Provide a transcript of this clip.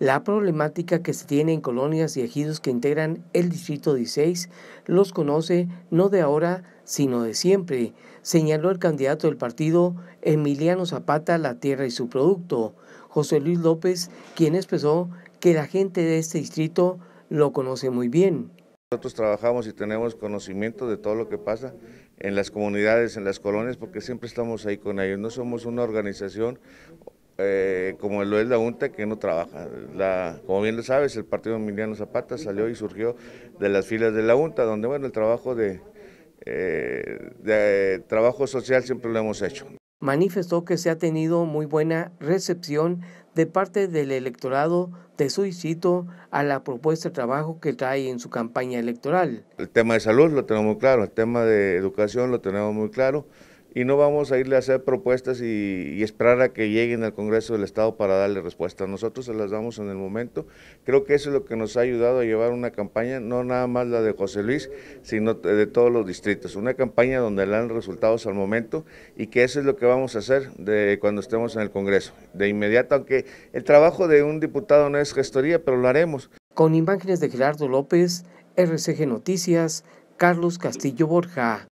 La problemática que se tiene en colonias y ejidos que integran el Distrito 16 los conoce no de ahora, sino de siempre, señaló el candidato del partido Emiliano Zapata La Tierra y su producto, José Luis López, quien expresó que la gente de este distrito lo conoce muy bien. Nosotros trabajamos y tenemos conocimiento de todo lo que pasa en las comunidades, en las colonias, porque siempre estamos ahí con ellos. No somos una organización eh, como lo es la UNTA, que no trabaja. como bien lo sabes, el partido Emiliano Zapata salió y surgió de las filas de la UNTA, donde bueno, el trabajo de, eh, de trabajo social siempre lo hemos hecho. Manifestó que se ha tenido muy buena recepción de parte del electorado de su distrito a la propuesta de trabajo que trae en su campaña electoral. El tema de salud lo tenemos muy claro, el tema de educación lo tenemos muy claro, y no vamos a irle a hacer propuestas y, esperar a que lleguen al Congreso del Estado para darle respuesta. Nosotros se las damos en el momento. Creo que eso es lo que nos ha ayudado a llevar una campaña, no nada más la de José Luis, sino de todos los distritos. Una campaña donde le dan resultados al momento y que eso es lo que vamos a hacer de cuando estemos en el Congreso. De inmediato, aunque el trabajo de un diputado no es gestoría, pero lo haremos. Con imágenes de Gerardo López, RCG Noticias, Carlos Castillo Borja.